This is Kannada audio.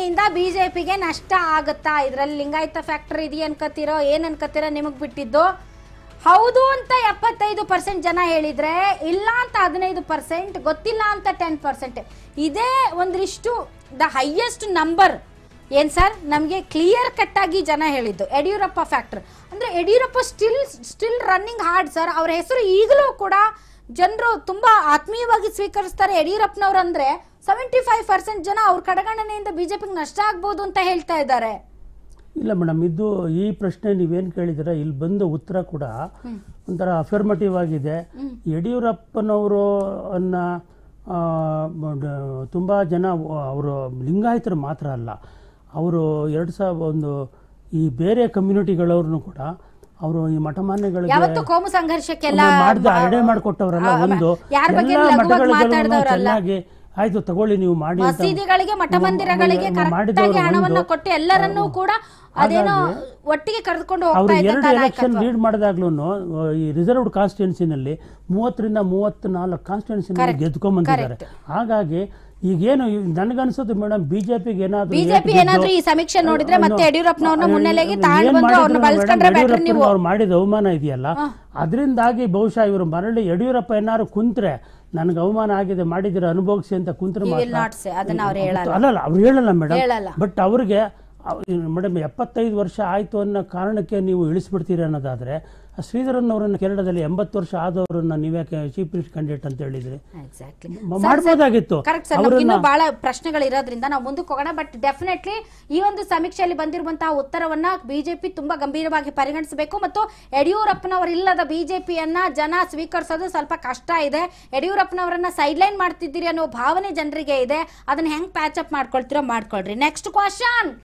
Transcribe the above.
ಯಿಂದ ಬಿಜೆಪಿಗೆ ನಷ್ಟ ಆಗುತ್ತಾ ಇದರಲ್ಲಿ ಲಿಂಗಾಯತ ಫ್ಯಾಕ್ಟರಿ ಇದೆಯಾ ಅನ್ಕೋತಿರೋ ಏನ್ ಅನ್ಕೋತಿರೋ ನಿಮಗ್ ಬಿಟ್ಟಿದ್ದು ಹೌದು ಅಂತ ಎಪ್ಪತ್ತೈದು ಪರ್ಸೆಂಟ್ ಜನ ಹೇಳಿದ್ರೆ ಇಲ್ಲ ಅಂತ ಹದಿನೈದು ಪರ್ಸೆಂಟ್ ಗೊತ್ತಿಲ್ಲ ಅಂತ ಟೆನ್ ಪರ್ಸೆಂಟ್ ಇದೇ ಒಂದಿಷ್ಟು ದ ಹೈಯೆಸ್ಟ್ ನಂಬರ್ ಏನ್ ಸರ್ ನಮಗೆ ಕ್ಲಿಯರ್ ಕಟ್ ಆಗಿ ಜನ ಹೇಳಿದ್ದು ಯಡಿಯೂರಪ್ಪ ಫ್ಯಾಕ್ಟರ್ ಅಂದ್ರೆ Yediyurappa still still running hard sir ಅವ್ರ ಹೆಸರು ಈಗಲೂ ಕೂಡ ಜನರು ತುಂಬಾ ಆತ್ಮೀಯವಾಗಿ ಸ್ವೀಕರಿಸ್ತಾರೆ ಯಡಿಯೂರಪ್ಪನವ್ರಂದ್ರೆ ಸೆವೆಂಟಿ ಫೈವ್ ಪರ್ಸೆಂಟ್ ಜನ ಅವ್ರ ಕಡೆಗಣನೆಯಿಂದ ಬಿಜೆಪಿಗೆ ನಷ್ಟ ಆಗ್ಬೋದು ಅಂತ ಹೇಳ್ತಾ ಇದ್ದಾರೆ ಇಲ್ಲ ಮೇಡಮ್ ಇದು ಈ ಪ್ರಶ್ನೆ ನೀವೇನು ಕೇಳಿದಿರ ಇಲ್ಲಿ ಬಂದ ಉತ್ತರ ಕೂಡ ಒಂಥರ ಅಫರ್ಮೇಟಿವ್ ಆಗಿದೆ ಯಡಿಯೂರಪ್ಪನವರು ಅನ್ನ ತುಂಬ ಜನ ಅವರು ಲಿಂಗಾಯತರು ಮಾತ್ರ ಅಲ್ಲ ಅವರು ಎರಡು ಸಾವಿರ ಒಂದು ಈ ಬೇರೆ ಕಮ್ಯುನಿಟಿಗಳವ್ರು ಕೂಡ ಅವರು ಈ ಮಠಮಾನ್ಯಗಳಿಗೆ ಯಾವತ್ತು ಕೋಮು ಸಂಘರ್ಷಕ್ಕೆಲ್ಲ ಮಾಡಿದ ಐಡಿಯಾ ಮಾಡಿಕೊಟ್ಟವರಲ್ಲ ಒಂದು ಯಾರ ಬಗ್ಗೆ ಚೆನ್ನಾಗಿ ಆಯ್ತು ತಗೊಳ್ಳಿ ನೀವು ಮಾಡಿ ಮಸೀದಿಗಳಿಗೆ ಮಠ ಮಂದಿರಗಳಿಗೆ ಹಣವನ್ನು ಕೊಟ್ಟು ಎಲ್ಲರನ್ನೂ ಕೂಡ ಅದೇನೋ ಒಟ್ಟಿಗೆ ಕರೆದುಕೊಂಡು ಹೋಗ್ತಾ ಎರಡು ಎಲೆಕ್ಷನ್ ಲೀಡ್ ಮಾಡಿದಾಗ್ಲೂ ಈ ರಿಸರ್ವ್ಡ್ ಕಾನ್ಸ್ಟಿಟ್ಯೂನ್ಸಿನಲ್ಲಿ ಮೂವತ್ತರಿಂದ ಮೂವತ್ನಾಲ್ಕು ಕಾನ್ಸ್ಟಿಟ್ಯೂನ್ಸಿನಲ್ಲಿ ಗೆದ್ಕೊಂಡ್ ಬಂದಿದ್ದಾರೆ ಹಾಗಾಗಿ ಈಗೇನು ನನಗನ್ಸುತ್ತೆ ಮೇಡಮ್ ಬಿಜೆಪಿಗೆ ಏನಾದ್ರು ಬಿಜೆಪಿ ಏನಾದ್ರೂ ಈ ಸಮೀಕ್ಷೆ ನೋಡಿದ್ರೆ ಮತ್ತೆ ಯಡಿಯೂರಪ್ಪನವ್ರನ್ನ ಮುನ್ನೆಲೆಗೆ ತಾಂಡ್ ನೀವು ಅವ್ರು ಮಾಡಿದ ಅವಮಾನ ಇದೆಯಲ್ಲ ಅದರಿಂದಾಗಿ ಬಹುಶಃ ಇವರು ಮರಳಿ ಯಡಿಯೂರಪ್ಪ ಏನಾದ್ರು ಕುಂತ್ರೆ ನನಗೆ ಅವಮಾನ ಆಗಿದೆ ಮಾಡಿದ್ರೆ ಅನುಭವಿಸಿ ಅಂತ ಕುಂತ್ರೆ ಅಲ್ಲಲ್ಲ ಅವ್ರು ಹೇಳಲ್ಲ ಮೇಡಮ್ ಬಟ್ ಅವ್ರಿಗೆ ಮೇಡಮ್ ಎಪ್ಪತ್ತೈದು ವರ್ಷ ಆಯಿತು ಅನ್ನೋ ಕಾರಣಕ್ಕೆ ನೀವು ಇಳಿಸ್ಬಿಡ್ತೀರಿ ಅನ್ನೋದಾದರೆ ಶ್ರೀಧರನ್ ಅವರನ್ನು ಕೇರಳದಲ್ಲಿ ಎಂಬತ್ತು ವರ್ಷ ಆದವರನ್ನ ನೀವ್ಯಾಕೆ ಚೀಫ್ ಮಿನಿಸ್ಟರ್ ಕ್ಯಾಂಡಿಡೇಟ್ ಅಂತ ಹೇಳಿದ್ರಿ ಮಾಡಬಹುದಾಗಿತ್ತು ಬಹಳ ಪ್ರಶ್ನೆಗಳಿರೋದ್ರಿಂದ ನಾವು ಮುಂದಕ್ಕೆ ಹೋಗೋಣ ಬಟ್ ಡೆಫಿನೆಟ್ಲಿ ಈ ಒಂದು ಸಮೀಕ್ಷೆಯಲ್ಲಿ ಬಂದಿರುವಂತಹ ಉತ್ತರವನ್ನ ಬಿಜೆಪಿ ತುಂಬಾ ಗಂಭೀರವಾಗಿ ಪರಿಗಣಿಸಬೇಕು ಮತ್ತು ಯಡಿಯೂರಪ್ಪನವರಿಲ್ಲದ ಬಿಜೆಪಿಯನ್ನ ಜನ ಸ್ವೀಕರಿಸೋದು ಸ್ವಲ್ಪ ಕಷ್ಟ ಇದೆ ಯಡಿಯೂರಪ್ಪನವರನ್ನ ಸೈಡ್ ಲೈನ್ ಮಾಡ್ತಿದ್ದೀರಿ ಅನ್ನೋ ಭಾವನೆ ಜನರಿಗೆ ಇದೆ ಅದನ್ನ ಹೆಂಗ್ ಪ್ಯಾಚ್ ಅಪ್ ಮಾಡ್ಕೊಳ್ತಿರೋ ಮಾಡ್ಕೊಳ್ರಿ ನೆಕ್ಸ್ಟ್ ಕ್ವಶನ್